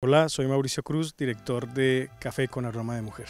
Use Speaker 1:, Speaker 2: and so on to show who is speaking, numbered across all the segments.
Speaker 1: Hola, soy Mauricio Cruz, director de Café con Aroma de Mujer.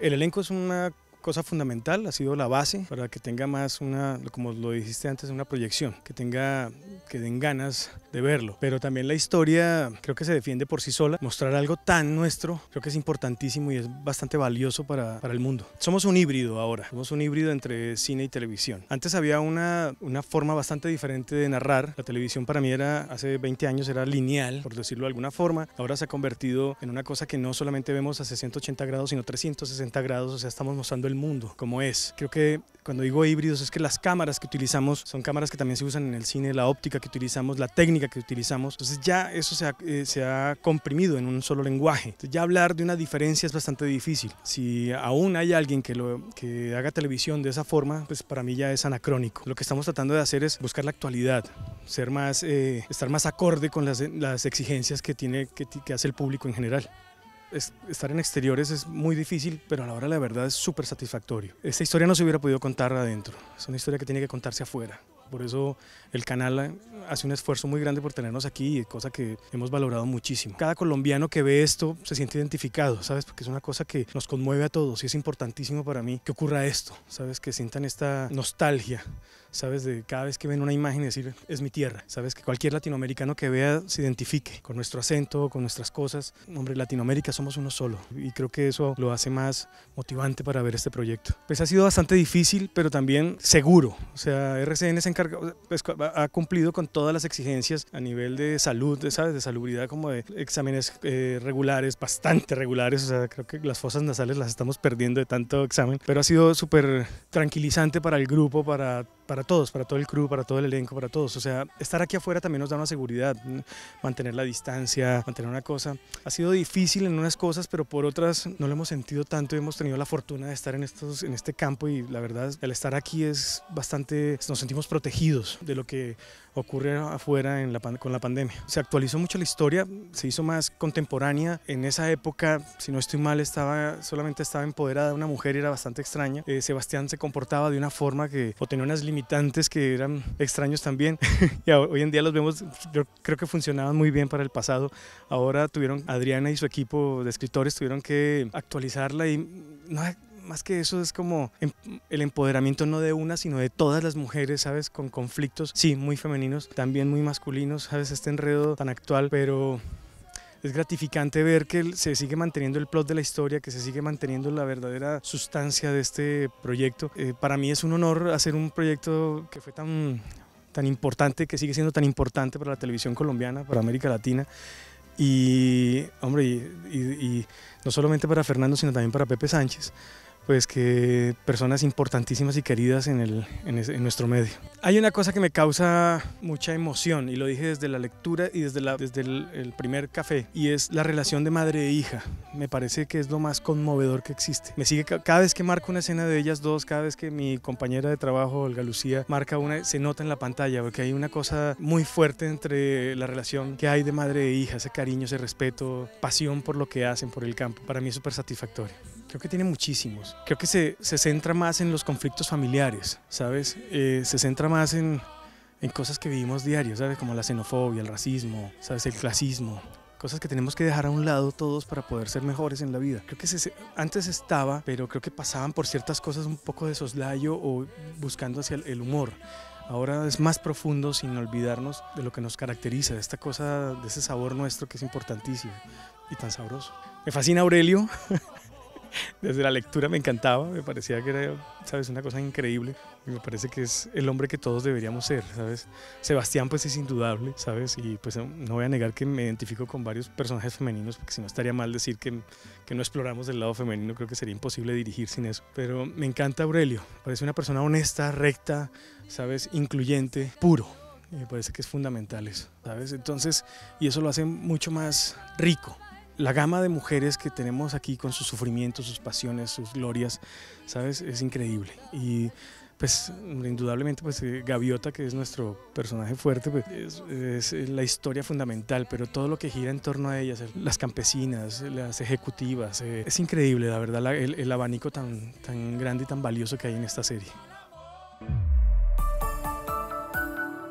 Speaker 1: El elenco es una cosa fundamental, ha sido la base para que tenga más una, como lo dijiste antes, una proyección, que tenga, que den ganas de verlo. Pero también la historia creo que se defiende por sí sola. Mostrar algo tan nuestro creo que es importantísimo y es bastante valioso para, para el mundo. Somos un híbrido ahora, somos un híbrido entre cine y televisión. Antes había una, una forma bastante diferente de narrar. La televisión para mí era, hace 20 años era lineal, por decirlo de alguna forma. Ahora se ha convertido en una cosa que no solamente vemos a 680 grados, sino 360 grados. O sea, estamos mostrando el mundo como es. Creo que cuando digo híbridos es que las cámaras que utilizamos son cámaras que también se usan en el cine, la óptica que utilizamos, la técnica que utilizamos. Entonces ya eso se ha, eh, comprimido en un solo lenguaje. ya hablar de una diferencia es bastante difícil. Si aún hay alguien que, lo, que haga televisión de esa forma, pues para mí ya es anacrónico. Lo que estamos tratando de hacer es buscar la actualidad, ser más, eh, estar más acorde con las, exigencias que, tiene, que, que hace el público en general estar en exteriores es muy difícil, pero a la hora la verdad es súper satisfactorio. Esta historia no se hubiera podido contar adentro, es una historia que tiene que contarse afuera. Por eso el canal hace un esfuerzo muy grande por tenernos aquí, cosa que hemos valorado muchísimo. Cada colombiano que ve esto se siente identificado, ¿sabes? Porque es una cosa que nos conmueve a todos y es importantísimo para mí que ocurra esto, ¿sabes? Que sientan esta nostalgia, ¿sabes? De cada vez que ven una imagen decir, es mi tierra, ¿sabes? Que cualquier latinoamericano que vea se identifique con nuestro acento, con nuestras cosas. Hombre, Latinoamérica somos uno solo y creo que eso lo hace más motivante para ver este proyecto. Pues ha sido bastante difícil, pero también seguro. O sea, RCN es encarga pues, ha cumplido con todas las exigencias a nivel de salud, de, ¿sabes? De salubridad, como de exámenes eh, regulares, bastante regulares. O sea, creo que las fosas nasales las estamos perdiendo de tanto examen. Pero ha sido súper tranquilizante para el grupo, para para todos, para todo el crew, para todo el elenco, para todos. O sea, estar aquí afuera también nos da una seguridad, mantener la distancia, mantener una cosa. Ha sido difícil en unas cosas, pero por otras no lo hemos sentido tanto y hemos tenido la fortuna de estar en, estos, en este campo y la verdad, el estar aquí es bastante, nos sentimos protegidos de lo que ocurre afuera en la, con la pandemia. Se actualizó mucho la historia, se hizo más contemporánea. En esa época, si no estoy mal, estaba, solamente estaba empoderada una mujer y era bastante extraña. Eh, Sebastián se comportaba de una forma que, o tenía unas limitantes que eran extraños también. y hoy en día los vemos, yo creo que funcionaban muy bien para el pasado. Ahora tuvieron, Adriana y su equipo de escritores tuvieron que actualizarla y no, más que eso es como em, el empoderamiento no de una, sino de todas las mujeres, ¿sabes? Con conflictos, sí, muy femeninos, también muy masculinos, ¿sabes? Este enredo tan actual, pero es gratificante ver que se sigue manteniendo el plot de la historia, que se sigue manteniendo la verdadera sustancia de este proyecto. Eh, para mí es un honor hacer un proyecto que fue tan, tan importante, que sigue siendo tan importante para la televisión colombiana, para América Latina. Y, hombre, y, y no solamente para Fernando, sino también para Pepe Sánchez pues que personas importantísimas y queridas en, el, en, nuestro medio. Hay una cosa que me causa mucha emoción y lo dije desde la lectura y desde, la, desde el, el, primer café y es la relación de madre e hija. Me parece que es lo más conmovedor que existe. Me sigue cada vez que marco una escena de ellas dos, cada vez que mi compañera de trabajo, Olga Lucía, marca una, se nota en la pantalla porque hay una cosa muy fuerte entre la relación que hay de madre e hija, ese cariño, ese respeto, pasión por lo que hacen, por el campo. Para mí es súper satisfactorio. Creo que tiene muchísimos. Creo que se, se centra más en los conflictos familiares, ¿sabes? Eh, se centra más en, en cosas que vivimos diarios, ¿sabes? Como la xenofobia, el racismo, ¿sabes? El clasismo. Cosas que tenemos que dejar a un lado todos para poder ser mejores en la vida. Creo que se, antes estaba, pero creo que pasaban por ciertas cosas un poco de soslayo o buscando hacia el, el humor. Ahora es más profundo sin olvidarnos de lo que nos caracteriza, de esta cosa, de ese sabor nuestro que es importantísimo y tan sabroso. Me fascina Aurelio, desde la lectura me encantaba, me parecía que era, ¿sabes? Una cosa increíble. me parece que es el hombre que todos deberíamos ser, ¿sabes? Sebastián pues es indudable, ¿sabes? Y pues no voy a negar que me identifico con varios personajes femeninos, porque si no estaría mal decir que, no exploramos el lado femenino, creo que sería imposible dirigir sin eso. Pero me encanta Aurelio, parece una persona honesta, recta, ¿sabes? Incluyente, puro. me parece que es fundamental eso, ¿sabes? Entonces, y eso lo hace mucho más rico la gama de mujeres que tenemos aquí con sus sufrimientos, sus pasiones, sus glorias, ¿sabes? Es increíble. Y pues indudablemente pues eh, Gaviota, que es nuestro personaje fuerte, pues, es, la historia fundamental, pero todo lo que gira en torno a ellas, las campesinas, las ejecutivas, eh, es increíble, la verdad, el, el, abanico tan, tan grande y tan valioso que hay en esta serie.